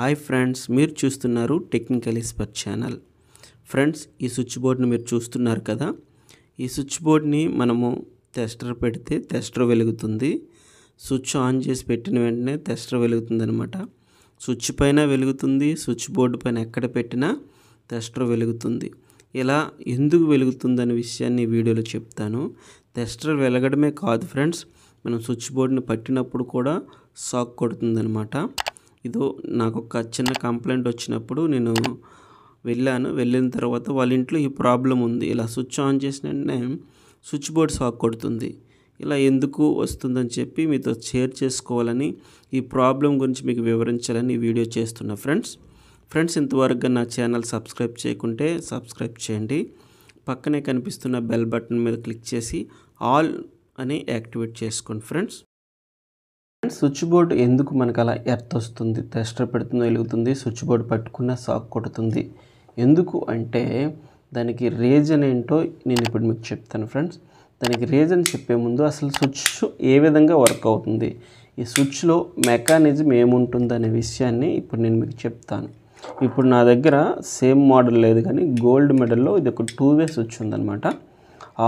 hi friends మీరు చూస్తున్నారు technical expert channel friends ఈ స్విచ్ బోర్డ్ని మీరు చూస్తున్నారు కదా ఈ స్విచ్ బోర్డ్ని మనము టెస్టర్ పెడితే టెస్టర్ వెలుగుతుంది స్విచ్ ఆన్ చేసి పెట్టిన వెంటనే టెస్టర్ వెలుగుతుంది అనమాట స్విచ్ పైన వెలుగుతుంది స్విచ్ బోర్డు పైన ఎక్కడ పెట్టినా టెస్టర్ వెలుగుతుంది ఇలా ఎందుకు వెలుగుతుందనే విషయాన్ని వీడియోలో చెప్తాను టెస్టర్ వెలగడమే కాదు ఫ్రెండ్స్ మనం స్విచ్ బోర్డుని పట్టినప్పుడు కూడా షాక్ కొడుతుందనమాట ఇదో నాకు ఒక చిన్న కంప్లైంట్ వచ్చినప్పుడు నేను వెళ్ళాను వెళ్ళిన తర్వాత వాళ్ళ ఇంట్లో ఈ ప్రాబ్లం ఉంది ఇలా స్విచ్ ఆన్ చేసిన వెంటనే స్విచ్ బోర్డ్ షాక్ కొడుతుంది ఇలా ఎందుకు వస్తుందని చెప్పి మీతో షేర్ చేసుకోవాలని ఈ ప్రాబ్లం గురించి మీకు వివరించాలని వీడియో చేస్తున్నా ఫ్రెండ్స్ ఫ్రెండ్స్ ఇంతవరకు నా ఛానల్ సబ్స్క్రైబ్ చేయకుంటే సబ్స్క్రైబ్ చేయండి పక్కనే కనిపిస్తున్న బెల్ బటన్ మీద క్లిక్ చేసి ఆల్ అని యాక్టివేట్ చేసుకోండి ఫ్రెండ్స్ అండ్ స్విచ్ బోర్డు ఎందుకు మనకు అలా ఎర్త్ వస్తుంది టెస్టర్ పెడుతుంది వెలుగుతుంది స్విచ్ బోర్డు పట్టుకున్న సాక్ కొడుతుంది ఎందుకు అంటే దానికి రీజన్ ఏంటో నేను ఇప్పుడు మీకు చెప్తాను ఫ్రెండ్స్ దానికి రీజన్ చెప్పే ముందు అసలు స్విచ్ ఏ విధంగా వర్క్ అవుతుంది ఈ స్విచ్లో మెకానిజం ఏముంటుంది అనే విషయాన్ని ఇప్పుడు నేను మీకు చెప్తాను ఇప్పుడు నా దగ్గర సేమ్ మోడల్ లేదు కానీ గోల్డ్ మెడల్లో ఇది ఒక టూ వే స్విచ్ ఉందన్నమాట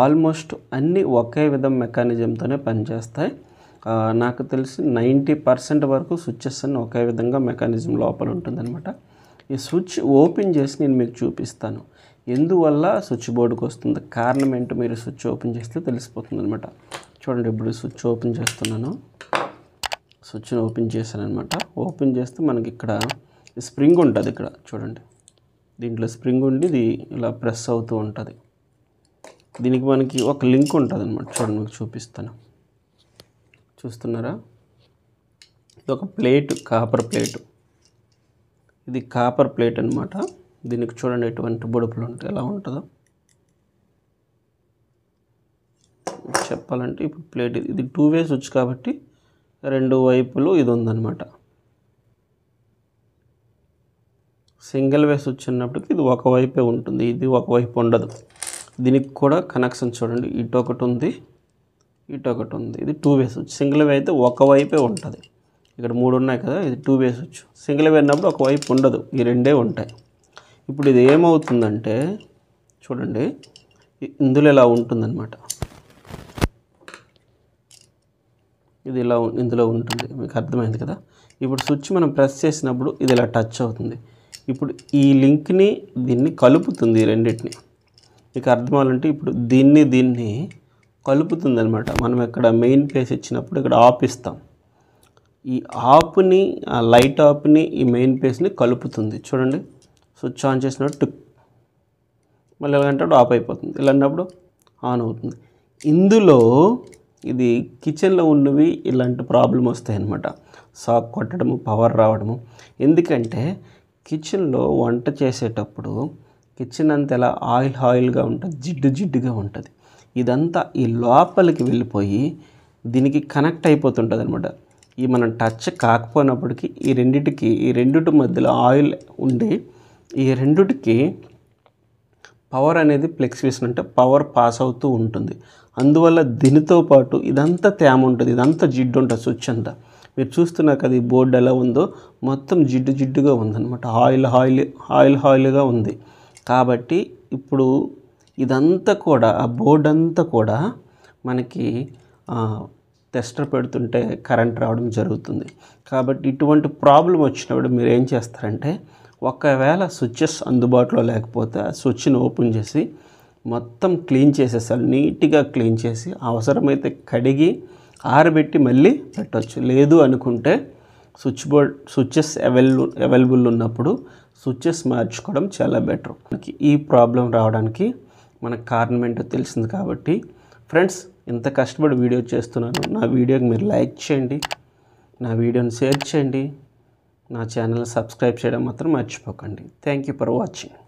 ఆల్మోస్ట్ అన్నీ ఒకే విధం మెకానిజంతోనే పనిచేస్తాయి నాకు తెలిసి నైంటీ పర్సెంట్ వరకు స్విచ్చెస్ అన్ని ఒకే విధంగా మెకానిజం లోపల ఉంటుందన్నమాట ఈ స్విచ్ ఓపెన్ చేసి నేను మీకు చూపిస్తాను ఎందువల్ల స్విచ్ బోర్డుకి వస్తుంది కారణం ఏంటో మీరు స్విచ్ ఓపెన్ చేస్తే తెలిసిపోతుంది అనమాట చూడండి ఇప్పుడు స్విచ్ ఓపెన్ చేస్తున్నాను స్విచ్ని ఓపెన్ చేశాను అనమాట ఓపెన్ చేస్తే మనకి ఇక్కడ స్ప్రింగ్ ఉంటుంది ఇక్కడ చూడండి దీంట్లో స్ప్రింగ్ ఉండి ఇది ఇలా ప్రెస్ అవుతూ ఉంటుంది దీనికి మనకి ఒక లింక్ ఉంటుంది అనమాట చూడండి మీకు చూపిస్తాను చూస్తున్నారా ఇది ఒక ప్లేట్ కాపర్ ప్లేట్ ఇది కాపర్ ప్లేట్ అనమాట దీనికి చూడండి ఎటువంటి బొడుపులు ఉంటాయి ఎలా ఉంటుందో చెప్పాలంటే ఇప్పుడు ప్లేట్ ఇది టూ వేస్ వచ్చు కాబట్టి రెండు వైపులు ఇది ఉందన్నమాట సింగిల్ వేస్ వచ్చినప్పటికీ ఇది ఒకవైపే ఉంటుంది ఇది ఒకవైపు ఉండదు దీనికి కూడా కనెక్షన్ చూడండి ఇటు ఒకటి ఉంది ఇటు ఒకటి ఉంది ఇది two way switch single way అయితే ఒకవైపే ఉంటుంది ఇక్కడ మూడు ఉన్నాయి కదా ఇది two way switch single way అన్నప్పుడు ఒకవైపు ఉండదు ఈ రెండే ఉంటాయి ఇప్పుడు ఇది ఏమవుతుందంటే చూడండి ఇందులో ఇలా ఉంటుందన్నమాట ఇది ఇలా ఇందులో ఉంటుంది మీకు అర్థమైంది కదా ఇప్పుడు స్విచ్ మనం ప్రెస్ చేసినప్పుడు ఇది ఇలా టచ్ అవుతుంది ఇప్పుడు ఈ లింక్ని దీన్ని కలుపుతుంది రెండింటిని మీకు అర్థం అవ్వాలంటే ఇప్పుడు దీన్ని దీన్ని కలుపుతుంది అనమాట మనం ఇక్కడ మెయిన్ ప్లేస్ ఇచ్చినప్పుడు ఇక్కడ ఆప్ ఇస్తాం ఈ ఆప్ని లైట్ ఆప్ని ఈ మెయిన్ ప్లేస్ని కలుపుతుంది చూడండి స్విచ్ ఆన్ చేసినప్పుడు టిక్ మళ్ళీ ఎలాగంటే ఆఫ్ అయిపోతుంది ఇలా అన్నప్పుడు ఆన్ అవుతుంది ఇందులో ఇది కిచెన్లో ఉన్నవి ఇలాంటి ప్రాబ్లం వస్తాయన్నమాట సాక్ కొట్టడము పవర్ రావడము ఎందుకంటే కిచెన్లో వంట చేసేటప్పుడు కిచెన్ అంత ఎలా ఆయిల్ ఆయిల్గా ఉంటుంది జిడ్డు జిడ్డుగా ఉంటుంది ఇదంతా ఈ లోపలికి వెళ్ళిపోయి దీనికి కనెక్ట్ అయిపోతుంటుంది అనమాట ఈ మనం టచ్ కాకపోయినప్పటికీ ఈ రెండిటికి ఈ రెండిటి మధ్యలో ఆయిల్ ఉండి ఈ రెండిటికి పవర్ అనేది ఫ్లెక్స్ వేసినట్టే పవర్ పాస్ అవుతూ ఉంటుంది అందువల్ల దీనితో పాటు ఇదంతా తేమ ఉంటుంది ఇదంతా జిడ్డు ఉంటుంది స్విచ్ అంతా మీరు చూస్తున్నారు కదా ఈ బోర్డు ఎలా ఉందో మొత్తం జిడ్డు జిడ్డుగా ఉందన్నమాట ఆయిల్ ఆయిల్ ఆయిల్ ఆయిల్గా ఉంది కాబట్టి ఇప్పుడు ఇదంతా కూడా ఆ బోర్డ్ అంతా కూడా మనకి టెస్టర్ పెడుతుంటే కరెంట్ రావడం జరుగుతుంది కాబట్టి ఇటువంటి ప్రాబ్లం వచ్చినప్పుడు మీరు ఏం చేస్తారంటే ఒకవేళ స్విచ్చెస్ అందుబాటులో లేకపోతే ఆ స్విచ్ని ఓపెన్ చేసి మొత్తం క్లీన్ చేసేసారు నీట్గా క్లీన్ చేసి అవసరమైతే కడిగి ఆరబెట్టి మళ్ళీ పెట్టవచ్చు లేదు అనుకుంటే switchboard switches avail available ఉన్నప్పుడు స్విచ్చెస్ మార్చుకోవడం చాలా బెటర్ ఈ ప్రాబ్లం రావడానికి మనకు కారణం ఏంటో తెలిసింది కాబట్టి ఫ్రెండ్స్ ఇంత కష్టపడి వీడియో చేస్తున్నాను నా వీడియోకి మీరు లైక్ చేయండి నా వీడియోని షేర్ చేయండి నా ఛానల్ సబ్స్క్రైబ్ చేయడం మాత్రం మర్చిపోకండి థ్యాంక్ యూ ఫర్ వాచింగ్